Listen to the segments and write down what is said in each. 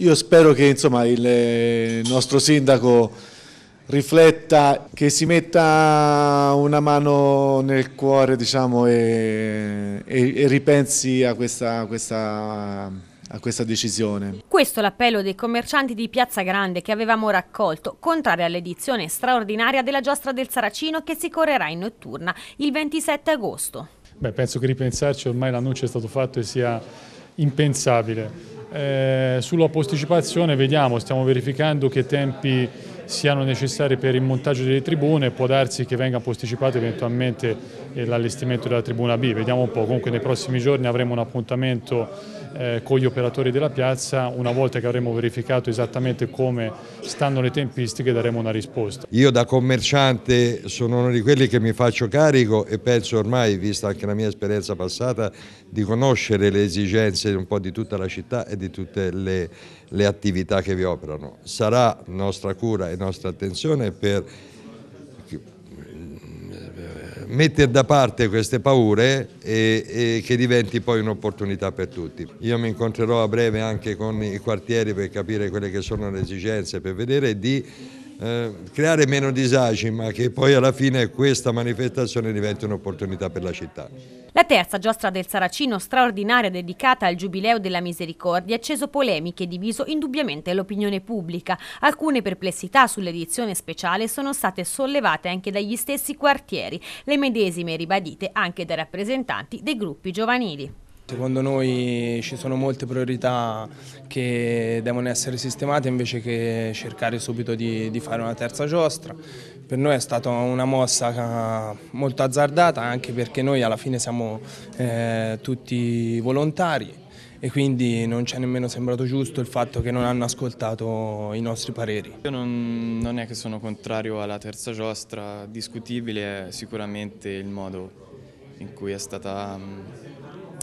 Io spero che insomma, il eh, nostro sindaco rifletta, che si metta una mano nel cuore diciamo, e, e, e, ripensi a questa, a questa a questa decisione. Questo è l'appello dei commercianti di Piazza Grande che avevamo raccolto, contrario all'edizione straordinaria della giostra del Saracino che si correrà in notturna il 27 agosto. Beh, penso che ripensarci ormai l'annuncio è stato fatto e sia impensabile. Eh, sulla posticipazione vediamo, stiamo verificando che tempi siano necessari per il montaggio delle tribune, può darsi che venga posticipato eventualmente eh, l'allestimento della tribuna B, vediamo un po', comunque nei prossimi giorni avremo un appuntamento eh, con gli operatori della piazza, una volta che avremo verificato esattamente come stanno le tempistiche daremo una risposta. Io da commerciante sono uno di quelli che mi faccio carico e penso ormai, vista anche la mia esperienza passata, di conoscere le esigenze un po' di tutta la città e di tutte le, le attività che vi operano. Sarà nostra cura e nostra attenzione per mettere da parte queste paure e, e, che diventi poi un'opportunità per tutti. Io mi incontrerò a breve anche con i quartieri per capire quelle che sono le esigenze, per vedere di eh, creare meno disagi, ma che poi alla fine questa manifestazione diventi un'opportunità per la città. La terza giostra del Saracino, straordinaria dedicata al Giubileo della Misericordia, ha acceso polemiche e diviso indubbiamente l'opinione pubblica. Alcune perplessità sull'edizione speciale sono state sollevate anche dagli stessi quartieri, le medesime ribadite anche dai rappresentanti dei gruppi giovanili. Secondo esatto, noi ci sono molte priorità che devono essere sistemate invece che cercare subito di, di fare una terza giostra. Per noi è stata una mossa eh, molto azzardata anche perché noi alla fine siamo eh, tutti volontari e quindi non ci è nemmeno sembrato giusto il fatto che non hanno ascoltato i nostri pareri. Io non, non è che sono contrario alla terza giostra, discutibile è sicuramente il modo in cui è stata mm,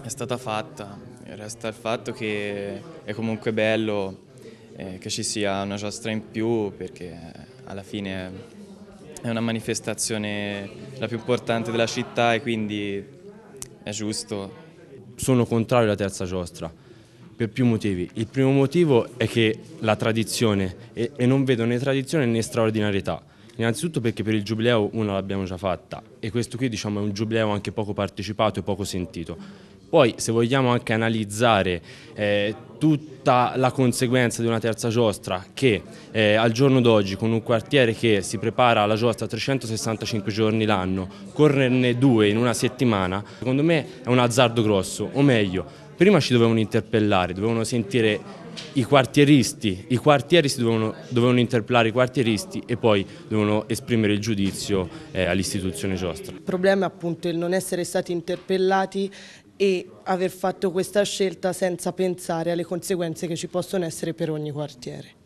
è stata fatta, resta il fatto che è comunque bello eh, che ci sia una giostra in più perché eh, alla fine è una manifestazione la più importante della città e quindi è giusto. Sono contrario alla terza giostra per più motivi. Il primo motivo è che la tradizione e, e non vedo né tradizione né straordinarietà. Innanzitutto perché per il giubileo una l'abbiamo già fatta e questo qui diciamo, è un giubileo anche poco partecipato e poco sentito. Poi se vogliamo anche analizzare eh, tutta la conseguenza di una terza giostra che eh, al giorno d'oggi con un quartiere che si prepara alla giostra 365 giorni l'anno, correrne due in una settimana, secondo me è un azzardo grosso, o meglio, prima ci dovevano interpellare, dovevano sentire i quartieristi, i quartieristi dovevano, dovevano interpellare i quartieristi e poi dovevano esprimere il giudizio eh, all'istituzione giostra. Il problema è appunto il non essere stati interpellati e aver fatto questa scelta senza pensare alle conseguenze che ci possono essere per ogni quartiere.